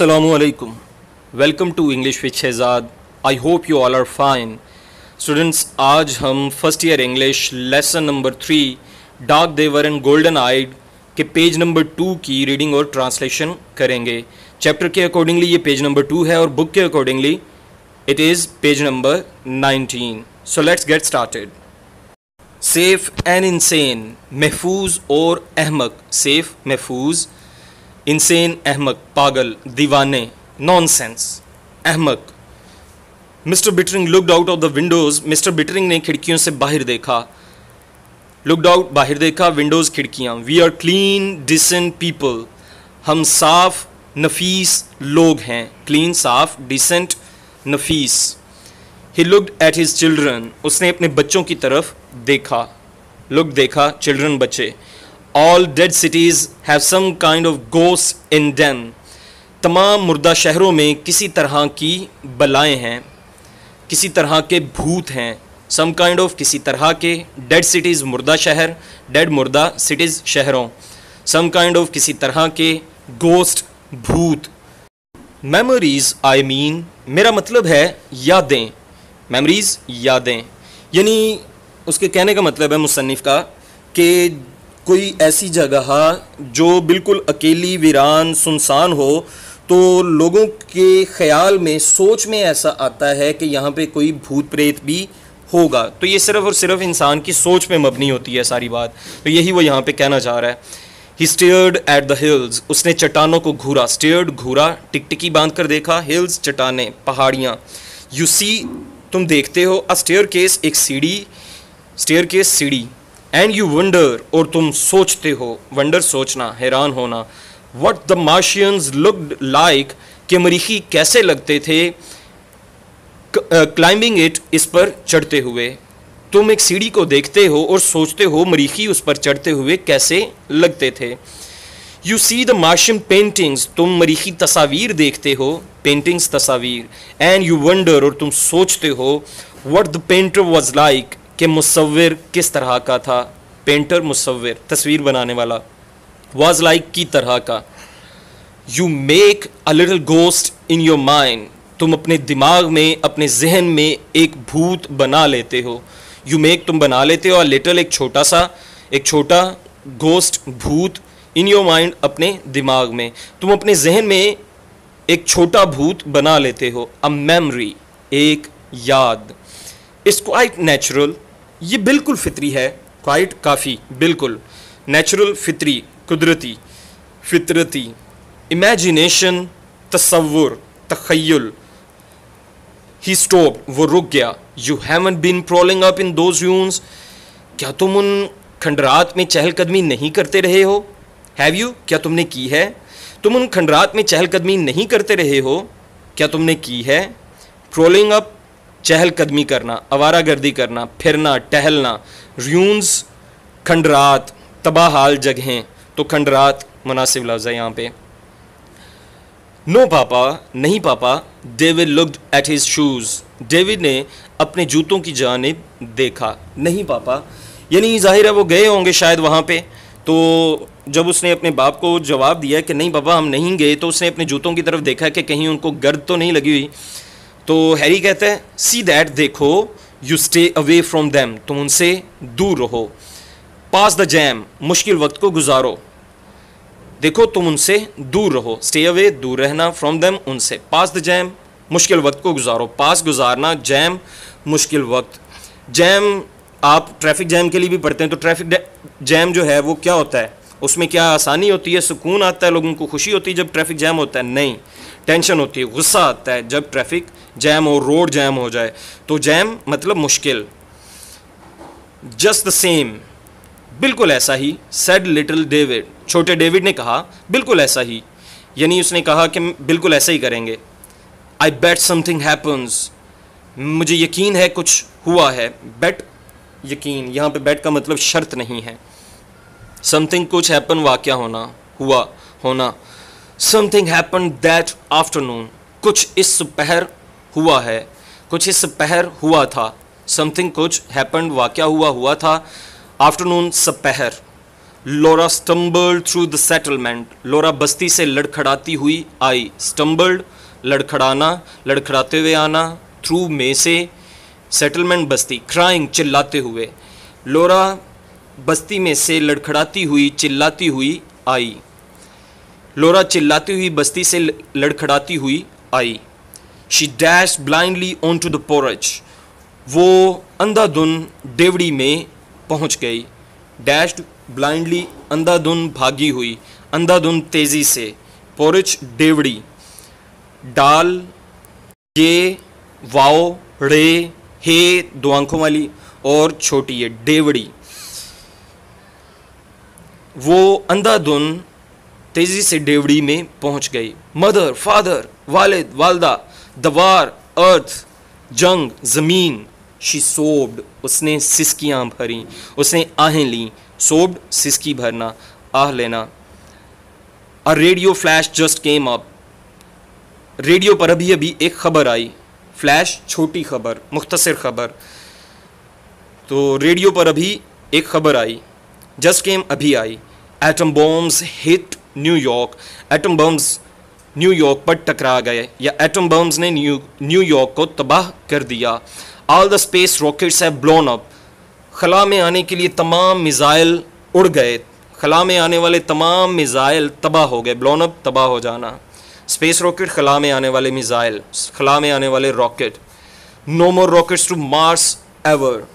Assalamu welcome to English with Shahzad I hope you all are fine students आज हम first year English lesson number three dark they were and golden eyed के page number two की reading और translation करेंगे chapter के accordingly ये page number two है और बुक के accordingly it is page number nineteen so let's get started safe and insane महफूज और अहमक सेफ महफूज इंसेन अहमक पागल दीवाने nonsense अहमक mister Bittering looked out of the windows mister Bittering ने खिड़कियों से बाहर देखा लुकड आउट बाहर देखा विंडोज़ खिड़कियाँ we are clean decent people हम साफ नफीस लोग हैं क्लीन साफ डिसेंट नफीस he looked at his children उसने अपने बच्चों की तरफ देखा लुक देखा चिल्ड्रन बच्चे all dead cities have some kind of गोस इन देम तमाम मुर्दा शहरों में किसी तरह की बलाएँ हैं किसी तरह के भूत हैं सम काइंड ऑफ किसी तरह के डेड सिटीज़ मुर्दा शहर डेड मुर्दा सिटीज़ शहरों सम काइंड ऑफ किसी तरह के गोस्ट भूत मेमोरीज़ आई मीन मेरा मतलब है यादें मेमोरीज़ यादें यानी उसके कहने का मतलब है मुसनफ़ का कि कोई ऐसी जगह जो बिल्कुल अकेली वीरान सुनसान हो तो लोगों के ख्याल में सोच में ऐसा आता है कि यहाँ पे कोई भूत प्रेत भी होगा तो ये सिर्फ और सिर्फ इंसान की सोच पे मबनी होती है सारी बात तो यही वो यहाँ पे कहना चाह रहा है he stared at the hills उसने चट्टानों को घूरा स्टेयर्ड घूरा टिकटिकी बांध कर देखा हिल्स चट्टाने पहाड़ियाँ यू सी तुम देखते हो अ स्टेयर केस एक सीढ़ी स्टेयर केस सीढ़ी एंड यू वंडर और तुम सोचते हो वंडर सोचना हैरान होना what the Martians looked like के मरीखी कैसे लगते थे क्लाइंबिंग इट इस पर चढ़ते हुए तुम एक सीढ़ी को देखते हो और सोचते हो मरीखी उस पर चढ़ते हुए कैसे लगते थे you see the Martian paintings तुम मरीखी तस्वीर देखते हो पेंटिंग्स तस्वीर एंड यू वंडर और तुम सोचते हो what the painter was like कि मुसविर किस तरह का था पेंटर मुसविर तस्वीर बनाने वाला वॉज लाइक की तरह का you make a little ghost in your mind तुम अपने दिमाग में अपने जहन में एक भूत बना लेते हो यू मेक तुम बना लेते हो और लिटल एक छोटा सा एक छोटा गोस्ट भूत इन योर माइंड अपने दिमाग में तुम अपने जहन में एक छोटा भूत बना लेते हो अ मेमरी एक याद इट्स क्वाइट नेचुरल ये बिल्कुल फितरी है क्वाइट काफ़ी बिल्कुल नेचुरल फितरी कुदरती फितरती इमेजिनेशन तस्वुर तखयल ही स्टॉप वो रुक गया you haven't been prowling up in those ruins क्या तुम उन खंडरात में चहलकदमी नहीं करते रहे हो हैव यू क्या तुमने की है तुम उन खंडरात में चहलकदमी नहीं करते रहे हो क्या तुमने की है ट्रोलिंग अप चहल कदमी करना आवारा गर्दी करना फिरना टहलना र्यून्स खंडरात तबाहाल जगहें तो खंडरात मुनासिब लफ्ज़ है यहाँ पे नो पापा नहीं पापा David looked at his shoes David ने अपने जूतों की जानब देखा नहीं पापा यानी जाहिर है वो गए होंगे शायद वहाँ पे तो जब उसने अपने बाप को जवाब दिया कि नहीं पापा हम नहीं गए तो उसने अपने जूतों की तरफ देखा कि कहीं उनको गर्द तो नहीं लगी हुई तो हैरी कहते हैं सी दैट देखो you stay away from them तुम उनसे दूर रहो पास द जैम मुश्किल वक्त को गुजारो देखो तुम उनसे दूर रहो स्टे अवे दूर रहना फ्रॉम दैम उनसे पास द जैम मुश्किल वक्त को गुजारो पास गुजारना जैम मुश्किल वक्त जैम आप ट्रैफिक जैम के लिए भी पढ़ते हैं तो ट्रैफिक जैम जो है वो क्या होता है उसमें क्या आसानी होती है सुकून आता है लोगों को खुशी होती है जब ट्रैफिक जैम होता है नहीं टेंशन होती है गुस्सा आता है जब ट्रैफिक जैम हो रोड जैम हो जाए तो जैम मतलब मुश्किल जस्ट द सेम बिल्कुल ऐसा ही सेड लिटिल डेविड छोटे डेविड ने कहा बिल्कुल ऐसा ही यानी उसने कहा कि बिल्कुल ऐसा ही करेंगे आई बेट समथिंग हैपन्स मुझे यकीन है कुछ हुआ है बेट यकीन यहाँ पे बेट का मतलब शर्त नहीं है समथिंग कुछ हैपन वाक़ होना हुआ होना समथिंग हैपन दैट आफ्टरनून कुछ इस पहर हुआ है कुछ इस पहर हुआ था समथिंग कुछ हैपन वाक़ हुआ हुआ था आफ्टरनून सपहर Laura stumbled through the settlement Laura बस्ती से लड़खड़ाती हुई आई स्टम्बल्ड लड़खड़ाना लड़खड़ाते हुए आना थ्रू में से सेटलमेंट बस्ती क्राइंग चिल्लाते हुए लोरा बस्ती में से लड़खड़ाती हुई चिल्लाती हुई आई लोरा चिल्लाती हुई बस्ती से लड़खड़ाती हुई आई she dash blindly on to the porch वो अंधाधुन देवड़ी में पहुंच गई डैश्ड ब्लाइंडली अंधाधुन भागी हुई अंधाधुन तेज़ी से पोरच देवड़ी डाल ये वाओ रे हे दो आंखों वाली और छोटी है डेवड़ी वो अंधाधुन तेज़ी से डेवड़ी में पहुंच गई मदर फादर वालिद वालदा दवार अर्थ जंग ज़मीन शी सोब्ड उसने सिसकियाँ भरी उसने आहें ली सोब्ड सिसकी भरना आह लेना a radio flash just came up radio पर अभी अभी एक खबर आई फ्लैश छोटी खबर मुख्तसर खबर तो रेडियो पर अभी एक खबर आई जस्ट केम अभी आई atom bombs hit New York atom bombs New York पर टकरा गए या एटम बॉम्ब्स ने न्यू न्यूयॉर्क को तबाह कर दिया all the space rockets have blown up खला में आने के लिए तमाम मिज़ाइल उड़ गए खला में आने वाले तमाम मिज़ाइल तबाह हो गए ब्लोन अप तबाह हो जाना स्पेस रॉकेट खला में आने वाले मिज़ाइल खला में आने वाले rocket no more rockets to Mars ever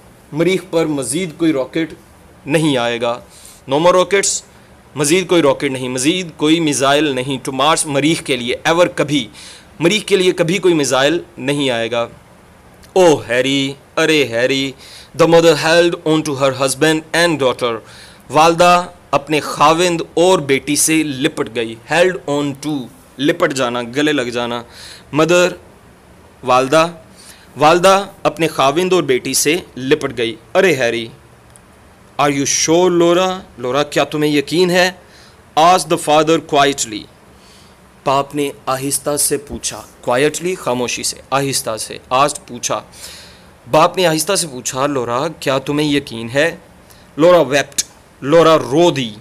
मरीख पर मज़ीद कोई रॉकेट नहीं आएगा नो मोर रॉकेट्स मज़ीद कोई रॉकेट नहीं मज़ीद कोई मिज़ाइल नहीं टू मार्स मरीख के लिए एवर कभी मरीख के लिए कभी कोई मिज़ाइल नहीं आएगा ओ हैरी अरे Harry the mother held on to her husband and daughter वालदा अपने खाविंद और बेटी से लिपट गई हेल्ड ऑन टू लिपट जाना गले लग जाना मदर वालदा वालदा अपने खाविंद और बेटी से लिपट गई अरे Harry are you sure Laura Laura क्या तुम्हें यकीन है आज द फादर क्वाइटली पाप ने आहिस्ता से पूछा क्वाइटली खामोशी से आहिस्ता से आज पूछा बाप ने आहिस्ता से पूछा लोरा क्या तुम्हें यकीन है लोरा वेप्ट लोरा रो दी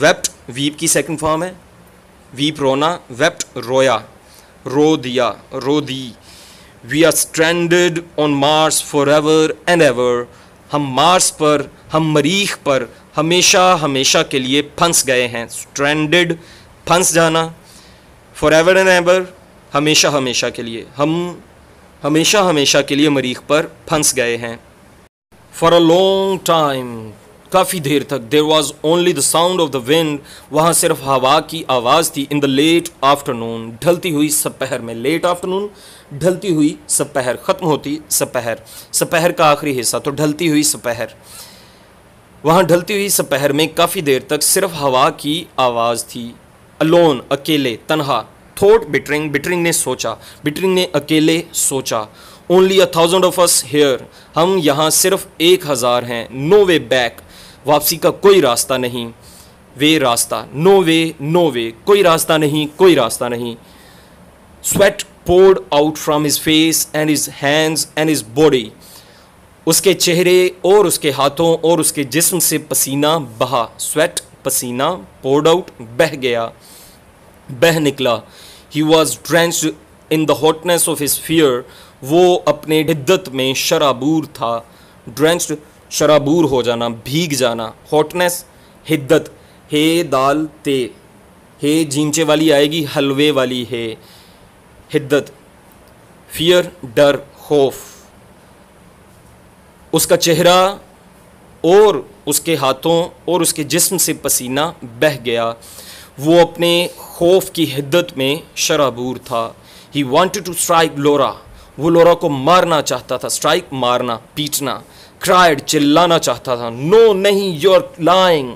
वेप्ट वीप की सेकंड फॉर्म है वीप रोना वेप्ट रोया रो दिया रो दी we are stranded on Mars forever and ever हम मार्स पर हम मरीख पर हमेशा हमेशा के लिए फंस गए हैं स्ट्रैंडेड फंस जाना फॉर एवर एंड एवर हमेशा हमेशा के लिए हम हमेशा हमेशा के लिए मरीख पर फंस गए हैं फॉर अ लॉन्ग टाइम काफ़ी देर तक there was only the sound of the wind वहाँ सिर्फ हवा की आवाज़ थी इन द लेट आफ्टरनून ढलती हुई सपहर में लेट आफ्टरनून ढलती हुई सपहर ख़त्म होती सपहर सपहर का आखिरी हिस्सा तो ढलती हुई सपहर वहाँ ढलती हुई सपहर में काफ़ी देर तक सिर्फ हवा की आवाज़ थी अलोन अकेले तनहा थोट बिटरिंग बिटरिंग ने सोचा बिटरिंग ने अकेले सोचा only a thousand of us here हम यहाँ सिर्फ एक हज़ार हैं नो वे बैक वापसी का कोई रास्ता नहीं वे रास्ता नो वे नो वे कोई रास्ता नहीं कोई रास्ता नहीं sweat poured out from his face and his hands and his body उसके चेहरे और उसके हाथों और उसके जिस्म से पसीना बहा स्वेट पसीना पोर्ड आउट बह गया बह निकला he was drench in the hotness of his fear वो अपने हिद्दत में शराबूर था ड्रेंच शराबूर हो जाना भीग जाना हॉटनेस हिद्दत हे दाल ते हे जीमचे वाली आएगी हलवे वाली है हिद्दत फियर डर खौफ उसका चेहरा और उसके हाथों और उसके जिस्म से पसीना बह गया वो अपने खौफ की हिद्दत में शराबूर था he wanted to strike Lora वो लोरा को मारना चाहता था स्ट्राइक मारना पीटना क्राइड चिल्लाना चाहता था नो नहीं योर लाइंग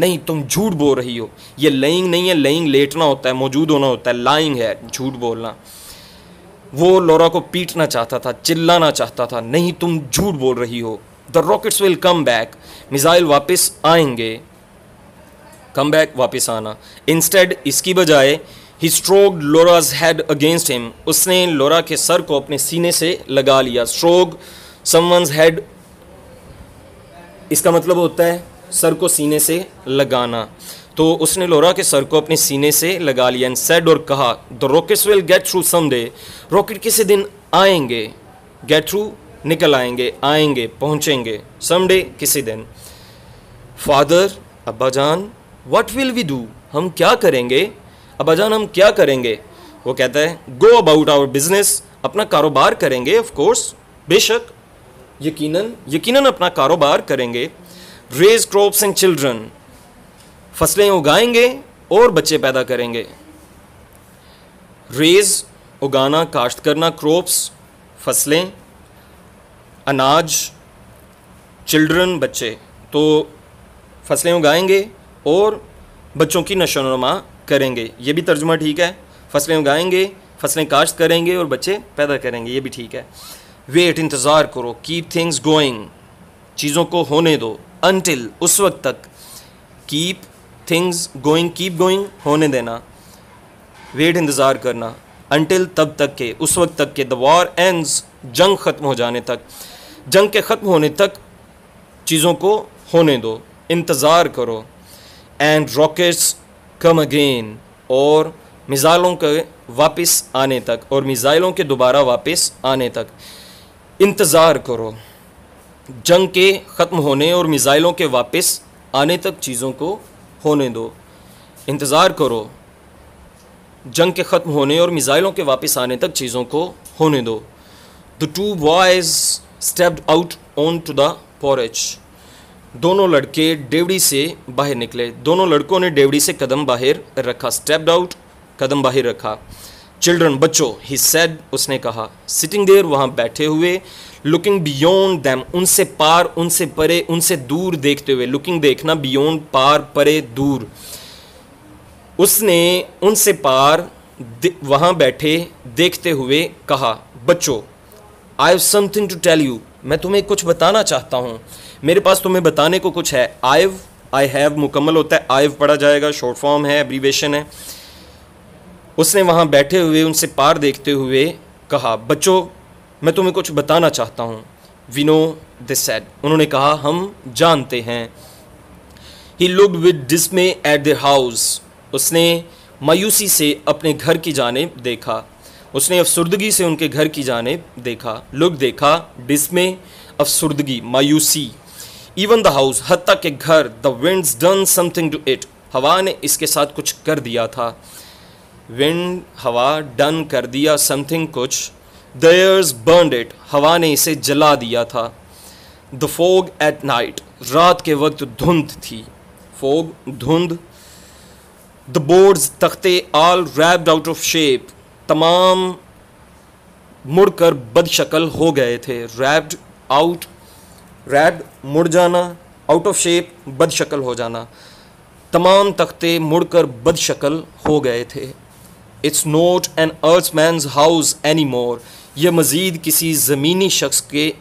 नहीं तुम झूठ बोल रही हो ये लइंग नहीं है लइंग लेटना होता है मौजूद होना होता है लाइंग है झूठ बोलना वो लोरा को पीटना चाहता था चिल्लाना चाहता था नहीं तुम झूठ बोल रही हो the rockets will come back missile वापस आएंगे कम बैक वापस आना इंस्टेड इसकी बजाय he stroke Lora's had against him उसने लोरा के सर को अपने सीने से लगा लिया स्ट्रोग समवंस हेड इसका मतलब होता है सर को सीने से लगाना तो उसने लोरा के सर को अपने सीने से लगा लिया एंड सेड और कहा the rockets will get through some day rocket किसी दिन आएंगे गेट थ्रू निकल आएंगे आएंगे पहुंचेंगे समडे किसी दिन फादर अब्बा जान वट विल वी डू हम क्या करेंगे अब्बा जान हम क्या करेंगे वो कहता है गो अबाउट आवर बिजनेस अपना कारोबार करेंगे ऑफ कोर्स बेशक यकीनन यकीनन अपना कारोबार करेंगे रेज क्रॉप्स एंड चिल्ड्रन फसलें उगाएंगे और बच्चे पैदा करेंगे रेज उगाना काश्त करना क्रॉप्स फसलें अनाज चिल्ड्रन बच्चे तो फसलें उगाएंगे और बच्चों की नशो करेंगे ये भी तर्जुमा ठीक है फसलें उगाएंगे फसलें काश्त करेंगे और बच्चे पैदा करेंगे ये भी ठीक है वेट इंतज़ार करो कीप थिंग्स गोइंग चीज़ों को होने दो अनटिल उस वक्त तक keep things going keep going होने देना वेट इंतज़ार करना अनटिल तब तक के उस वक्त तक के द वॉर एंड्स जंग ख़त्म हो जाने तक जंग के ख़त्म होने तक चीज़ों को होने दो इंतज़ार करो एंड रॉकेट्स कम अगेन और मिज़ाइलों के वापस आने तक और मिज़ाइलों के दोबारा वापस आने तक इंतज़ार करो जंग के ख़त्म होने और मिज़ाइलों के वापस आने तक चीज़ों को होने दो इंतज़ार करो जंग के ख़त्म होने और मिज़ाइलों के वापस आने तक चीज़ों को होने दो the two boys stepped out on to the porch दोनों लड़के डेवड़ी से बाहर निकले दोनों लड़कों ने डेवड़ी से कदम बाहर रखा स्टेप्ड आउट कदम बाहर रखा चिल्ड्रन बच्चों ही सैड उसने कहा सिटिंग देर वहाँ बैठे हुए लुकिंग बियॉन्ड दैम उनसे पार उनसे परे उनसे दूर देखते हुए लुकिंग देखना बियॉन्ड पार परे दूर उसने उनसे पार वहाँ बैठे देखते हुए कहा बच्चो I have something to tell you मैं तुम्हें कुछ बताना चाहता हूँ मेरे पास तुम्हें बताने को कुछ है आइव आई हैव मुकम्मल होता है आइव पढ़ा जाएगा शॉर्ट फॉर्म है एब्रीवेशन है उसने वहाँ बैठे हुए उनसे पार देखते हुए कहा बच्चों मैं तुम्हें कुछ बताना चाहता हूँ वी नो दिस सेड उन्होंने कहा हम जानते हैं he look with dismay at their house उसने मायूसी से अपने घर की जानेब देखा उसने अफसरदगी से उनके घर की जानेब देखा लुक देखा डिस्मे अफसरदगी मायूसी इवन द हाउस हती के घर the wind's done something to it हवा ने इसके साथ कुछ कर दिया था विंड हवा डन कर दिया समथिंग कुछ दर्स बर्नड इट हवा ने इसे जला दिया था द फोग एट नाइट रात के वक्त धुंध थी फोग धुंध द बोर्ड्स तख्ते all warped out of shape तमाम मुड़कर बदशकल हो गए थे रैप्ड आउट रैप मुड़ जाना आउट ऑफ शेप बदशकल हो जाना तमाम तख्ते मुड़कर बदशकल हो गए थे it's not an earth man's house any more ये मज़ीद किसी ज़मीनी शख्स के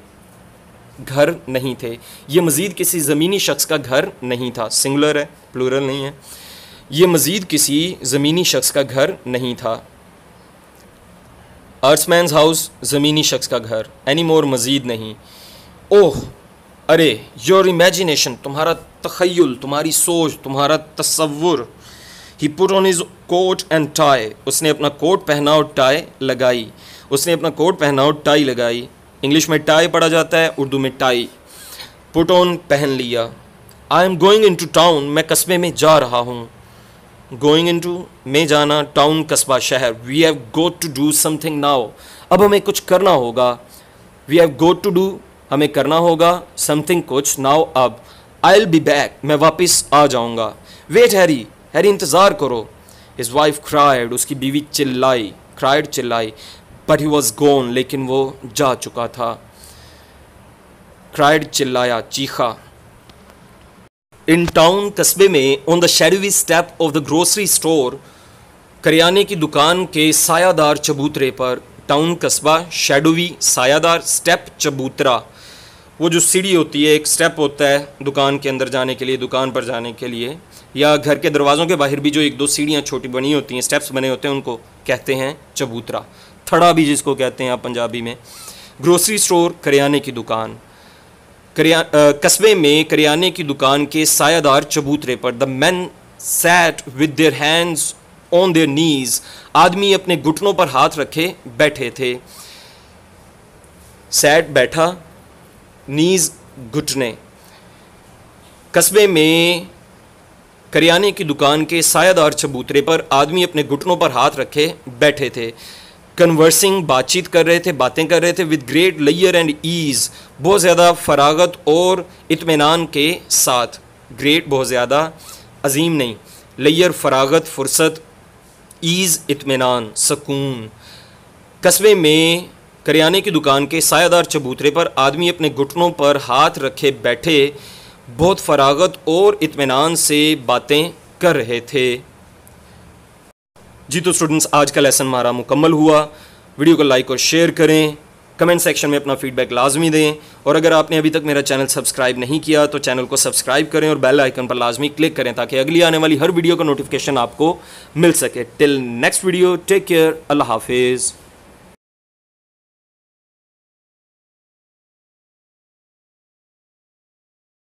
घर नहीं थे ये मज़ीद किसी ज़मीनी शख्स का घर नहीं था सिंगुलर है प्लूरल नहीं है ये मज़ीद किसी ज़मीनी शख्स का घर नहीं था अर्समैन हाउस ज़मीनी शख्स का घर एनी मोर मज़ीद नहीं ओह अरे योर इमेजिनेशन तुम्हारा तखयल तुम्हारी सोच तुम्हारा तस्वुर he put on his coat and tie उसने अपना कोट पहना और टाई लगाई उसने अपना कोट पहना और टाई लगाई इंग्लिश में टाई पढ़ा जाता है उर्दू में टाई पुट ऑन पहन लिया I am going into town मैं कस्बे में जा रहा हूँ गोइंग इन टू में जाना टाउन कस्बा शहर we have got to do something now अब हमें कुछ करना होगा we have got to do हमें करना होगा समथिंग कुछ नाउ अब आई एल बी बैक मैं वापस आ जाऊँगा वेट हैरी हैरी इंतज़ार करो हिज वाइफ क्राइड उसकी बीवी चिल्लाई क्राइड चिल्लाई बट ही वॉज गोन लेकिन वो जा चुका था क्राइड चिल्लाया चीखा इन टाउन कस्बे में on the shady step of the grocery store करियाने की दुकान के सायादार चबूतरे पर टाउन कस्बा शेडोवी सायादार स्टेप चबूतरा वो जो सीढ़ी होती है एक स्टेप होता है दुकान के अंदर जाने के लिए दुकान पर जाने के लिए या घर के दरवाज़ों के बाहर भी जो एक दो सीढ़ियाँ छोटी बनी होती हैं स्टेप्स बने होते हैं उनको कहते हैं चबूतरा थड़ा भी जिसको कहते हैं आप पंजाबी में ग्रोसरी स्टोर करियाने की दुकान करिया कस्बे में करियाने की दुकान के सायादार चबूतरे पर the man sat with their hands on their knees आदमी अपने घुटनों पर हाथ रखे बैठे थे सैट बैठा नीज घुटने कस्बे में करियाने की दुकान के सायादार चबूतरे पर आदमी अपने घुटनों पर हाथ रखे बैठे थे कन्वर्सिंग बातचीत कर रहे थे बातें कर रहे थे विद ग्रेट लेयर एंड ईज़ बहुत ज़्यादा फरागत और इतमान के साथ ग्रेट बहुत ज़्यादा अजीम नहीं लेयर फरागत फुर्सत ईज़ इतमान सकून कस्बे में करियाने की दुकान के सायादार चबूतरे पर आदमी अपने घुटनों पर हाथ रखे बैठे बहुत फरागत और इतमान से बातें कर रहे थे जी तो स्टूडेंट्स आज का लेसन हमारा मुकम्मल हुआ वीडियो को लाइक और शेयर करें कमेंट सेक्शन में अपना फीडबैक लाजमी दें और अगर आपने अभी तक मेरा चैनल सब्सक्राइब नहीं किया तो चैनल को सब्सक्राइब करें और बेल आइकन पर लाजमी क्लिक करें ताकि अगली आने वाली हर वीडियो का नोटिफिकेशन आपको मिल सके till next video take care अल्लाह हाफिज़